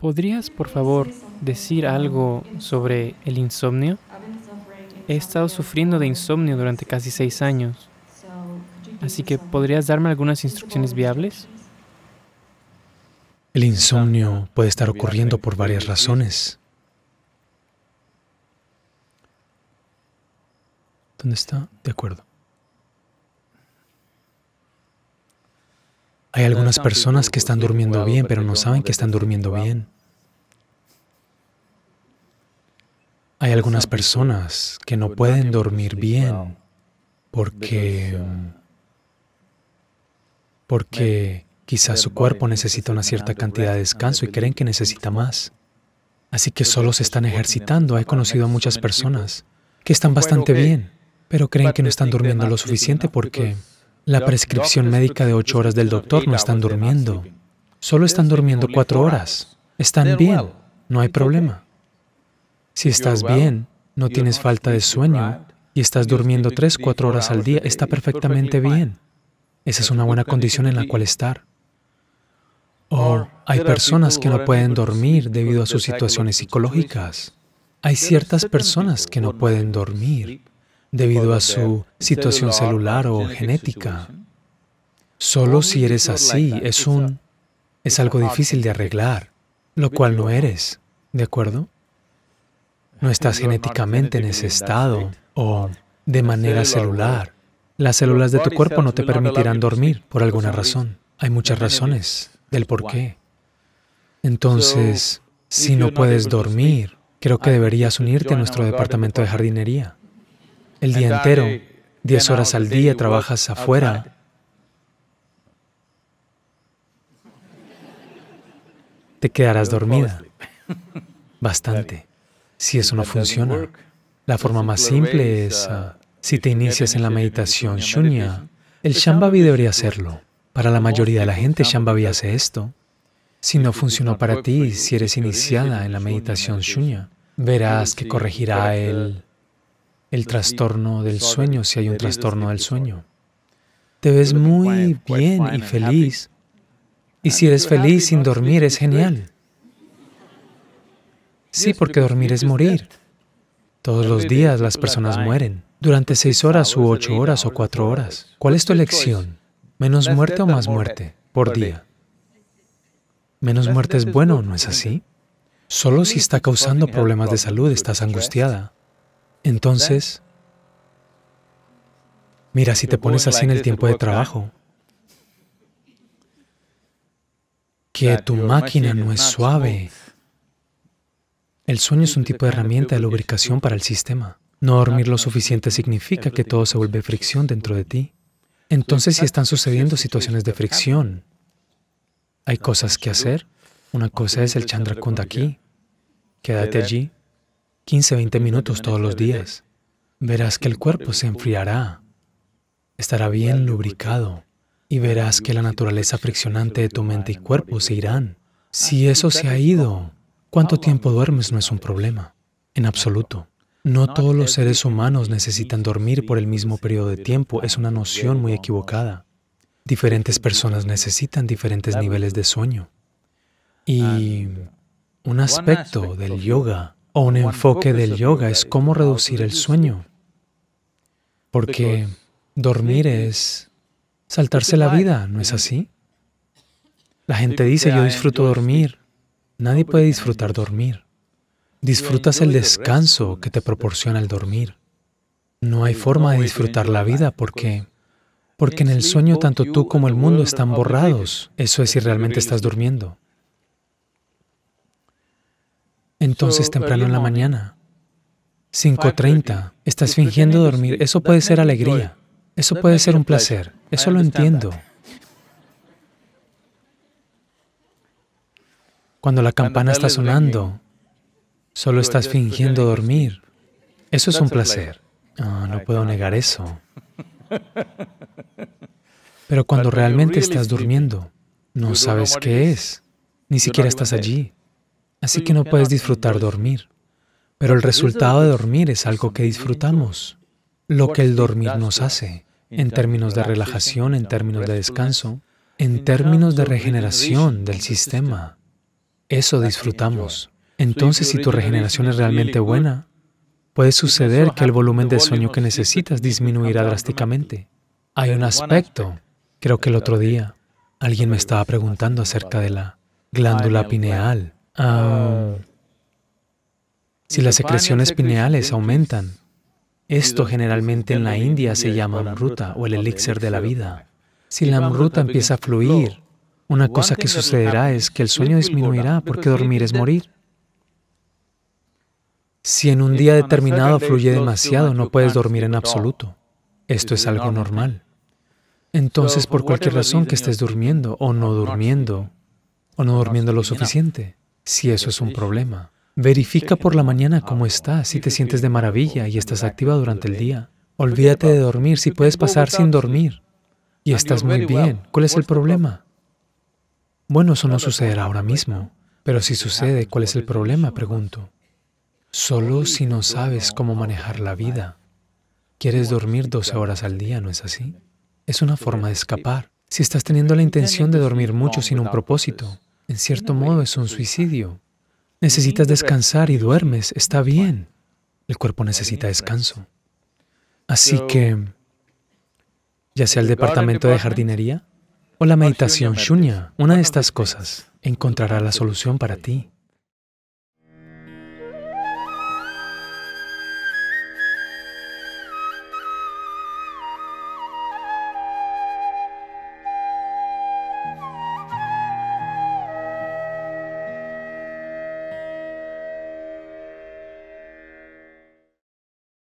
¿Podrías, por favor, decir algo sobre el insomnio? He estado sufriendo de insomnio durante casi seis años, así que ¿podrías darme algunas instrucciones viables? El insomnio puede estar ocurriendo por varias razones. ¿Dónde está? De acuerdo. Hay algunas personas que están durmiendo bien, pero no saben que están durmiendo bien. Hay algunas personas que no pueden dormir bien porque porque quizás su cuerpo necesita una cierta cantidad de descanso y creen que necesita más. Así que solo se este están ejercitando. He conocido a muchas personas que están bastante bien, pero creen que no están este durmiendo lo suficiente porque la prescripción médica de ocho horas del doctor no están durmiendo. Solo están durmiendo cuatro horas. Están bien, no hay problema. Si estás bien, no tienes falta de sueño y estás durmiendo tres, cuatro horas al día, está perfectamente bien. Esa es una buena condición en la cual estar. O hay personas que no pueden dormir debido a sus situaciones psicológicas. Hay ciertas personas que no pueden dormir debido a su situación celular o genética. Solo si eres así es un es algo difícil de arreglar, lo cual no eres, ¿de acuerdo? No estás genéticamente en ese estado o de manera celular. Las células de tu cuerpo no te permitirán dormir por alguna razón. Hay muchas razones del por qué. Entonces, si no puedes dormir, creo que deberías unirte a nuestro departamento de jardinería el día entero, 10 eh, horas al día trabajas afuera. Te quedarás dormida. Bastante. Si eso no funciona, la forma más simple es, uh, ah, si te inicias en la meditación shunya, el Shambhavi debería hacerlo. Para la mayoría de la gente, Shambhavi hace esto. Si no funcionó para ti, si eres iniciada en la meditación shunya, verás que corregirá el el trastorno del sueño, si hay un trastorno del sueño. Te ves muy pues, pues, bien y pues, feliz. Y si eres feliz sin dormir, es genial. Sí, porque dormir es morir. Todos los días las personas mueren, durante seis horas u ocho horas o cuatro horas. ¿Cuál es tu elección? ¿Menos muerte o más muerte por día? Menos muerte es bueno, ¿no es así? Solo si está causando problemas de salud estás angustiada. Entonces, mira, si te pones así en el tiempo de trabajo, que tu máquina no es suave. El sueño es un tipo de herramienta de lubricación para el sistema. No dormir lo suficiente significa que todo se vuelve fricción dentro de ti. Entonces, si están sucediendo situaciones de fricción, hay cosas que hacer. Una cosa es el chandra aquí. Quédate allí, 15, 20 minutos todos los días. Verás que el cuerpo se enfriará, estará bien lubricado y verás que la naturaleza pues, friccionante de tu mente y cuerpo se irán. Si eso se ha ido, cuánto tiempo duermes no es un problema, en absoluto. No todos los seres humanos necesitan dormir por el mismo periodo de tiempo, es una noción muy equivocada. Diferentes personas necesitan diferentes niveles de sueño. Y un aspecto del yoga o un enfoque del yoga es cómo reducir el sueño. Porque dormir es saltarse la vida, ¿no es así? La gente dice, yo disfruto dormir. Nadie puede disfrutar dormir. Disfrutas el descanso que te proporciona el dormir. No hay forma de disfrutar la vida porque porque en el sueño tanto tú como el mundo están borrados. Eso es si realmente estás durmiendo entonces temprano en la mañana. 5.30, estás fingiendo dormir, eso puede ser alegría, eso puede ser un placer, eso lo entiendo. Cuando la campana está sonando, solo estás fingiendo dormir. Eso es un placer. no puedo negar eso. Pero cuando realmente estás durmiendo, no sabes qué es, ni siquiera estás allí. Así que no puedes disfrutar dormir. Pero el resultado de dormir es algo que disfrutamos. Lo que el dormir nos hace, en términos de relajación, en términos de descanso, en términos de regeneración del sistema. Eso disfrutamos. Entonces, si tu regeneración es realmente buena, puede suceder que el volumen de sueño que necesitas disminuirá drásticamente. Hay un aspecto, creo que el otro día, alguien me estaba preguntando acerca de la glándula pineal Ah, si las secreciones pineales aumentan, esto generalmente en la India se llama amruta o el elixir de la vida. Si la amruta empieza a fluir, una cosa que sucederá es que el sueño disminuirá porque dormir es morir. Si en un día determinado fluye demasiado, no puedes dormir en absoluto. Esto es algo normal. Entonces, por cualquier razón que estés durmiendo o no durmiendo, o no durmiendo lo suficiente, si eso es un problema. Verifica por la mañana cómo estás, si te sientes de maravilla y estás activa durante el día. Olvídate de dormir, si puedes pasar sin dormir y estás muy bien, ¿cuál es el problema? Bueno, eso no sucederá ahora mismo, pero si sucede, ¿cuál es el problema? Pregunto. Solo si no sabes cómo manejar la vida. Quieres dormir 12 horas al día, ¿no es así? Es una forma de escapar. Si estás teniendo la intención de dormir mucho sin un propósito, en cierto modo es un suicidio. Necesitas descansar y duermes, está bien. El cuerpo necesita descanso. Así que, ya sea el departamento de jardinería o la ah, meditación shunya, una de estas cosas encontrará la solución para ti.